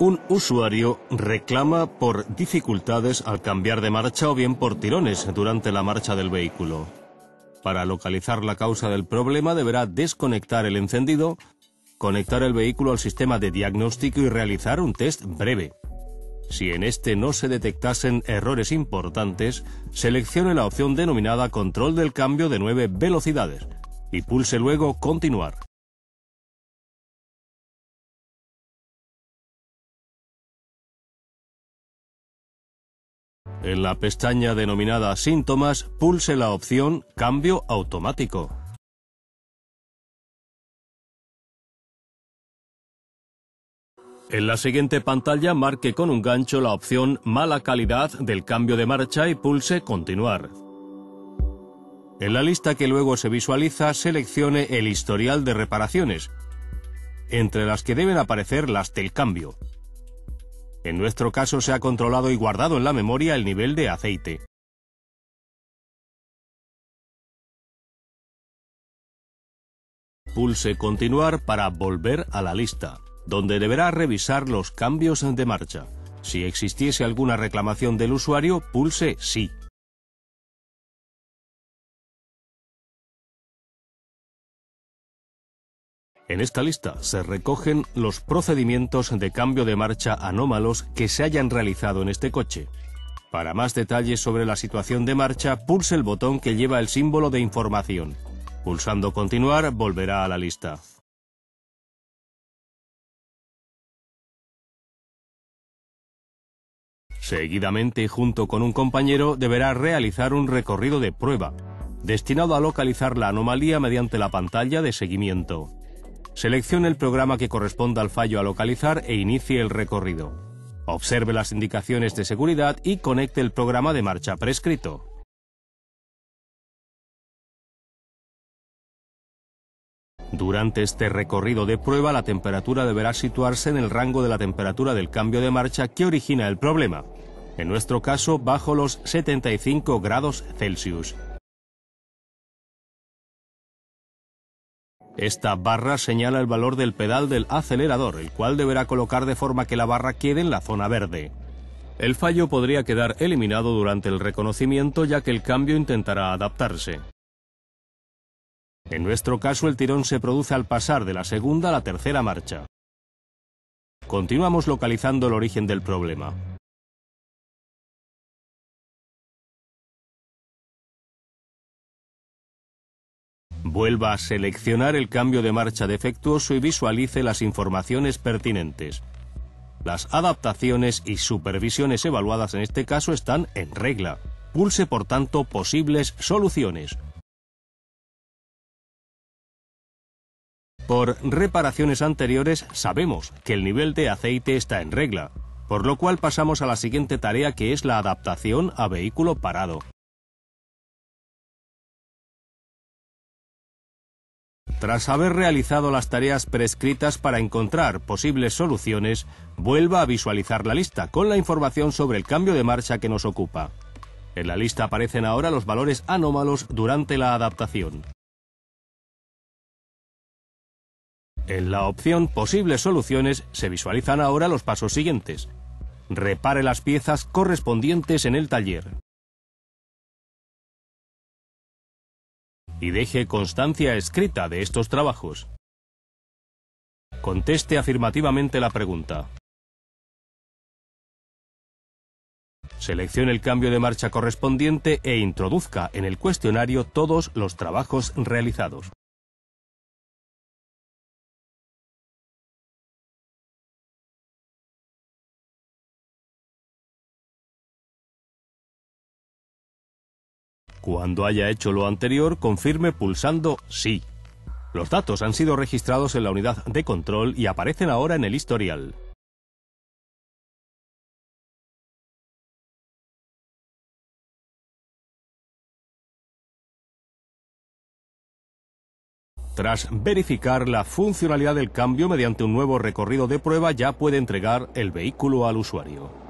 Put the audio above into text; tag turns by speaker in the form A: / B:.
A: Un usuario reclama por dificultades al cambiar de marcha o bien por tirones durante la marcha del vehículo. Para localizar la causa del problema deberá desconectar el encendido, conectar el vehículo al sistema de diagnóstico y realizar un test breve. Si en este no se detectasen errores importantes, seleccione la opción denominada control del cambio de nueve velocidades y pulse luego continuar.
B: En la pestaña denominada Síntomas, pulse la opción Cambio automático.
A: En la siguiente pantalla marque con un gancho la opción Mala calidad del cambio de marcha y pulse Continuar. En la lista que luego se visualiza, seleccione el historial de reparaciones, entre las que deben aparecer las del cambio. En nuestro caso se ha controlado y guardado en la memoria el nivel de aceite. Pulse Continuar para volver a la lista, donde deberá revisar los cambios de marcha. Si existiese alguna reclamación del usuario, pulse Sí. En esta lista se recogen los procedimientos de cambio de marcha anómalos que se hayan realizado en este coche. Para más detalles sobre la situación de marcha, pulse el botón que lleva el símbolo de información. Pulsando continuar, volverá a la lista. Seguidamente, junto con un compañero, deberá realizar un recorrido de prueba, destinado a localizar la anomalía mediante la pantalla de seguimiento. Seleccione el programa que corresponda al fallo a localizar e inicie el recorrido. Observe las indicaciones de seguridad y conecte el programa de marcha prescrito. Durante este recorrido de prueba, la temperatura deberá situarse en el rango de la temperatura del cambio de marcha que origina el problema, en nuestro caso bajo los 75 grados Celsius. Esta barra señala el valor del pedal del acelerador, el cual deberá colocar de forma que la barra quede en la zona verde. El fallo podría quedar eliminado durante el reconocimiento ya que el cambio intentará adaptarse. En nuestro caso el tirón se produce al pasar de la segunda a la tercera marcha. Continuamos localizando el origen del problema. Vuelva a seleccionar el cambio de marcha defectuoso y visualice las informaciones pertinentes. Las adaptaciones y supervisiones evaluadas en este caso están en regla. Pulse, por tanto, posibles soluciones. Por reparaciones anteriores sabemos que el nivel de aceite está en regla, por lo cual pasamos a la siguiente tarea que es la adaptación a vehículo parado. tras haber realizado las tareas prescritas para encontrar posibles soluciones, vuelva a visualizar la lista con la información sobre el cambio de marcha que nos ocupa. En la lista aparecen ahora los valores anómalos durante la adaptación. En la opción Posibles soluciones se visualizan ahora los pasos siguientes. Repare las piezas correspondientes en el taller. y
B: deje constancia escrita de estos trabajos. Conteste
A: afirmativamente la pregunta. Seleccione el cambio de marcha correspondiente e introduzca en el cuestionario todos los trabajos realizados. Cuando haya hecho lo anterior, confirme pulsando Sí. Los datos han sido registrados en la unidad de control y aparecen ahora en el historial. Tras verificar la funcionalidad del cambio mediante un nuevo recorrido de prueba, ya puede entregar el vehículo al usuario.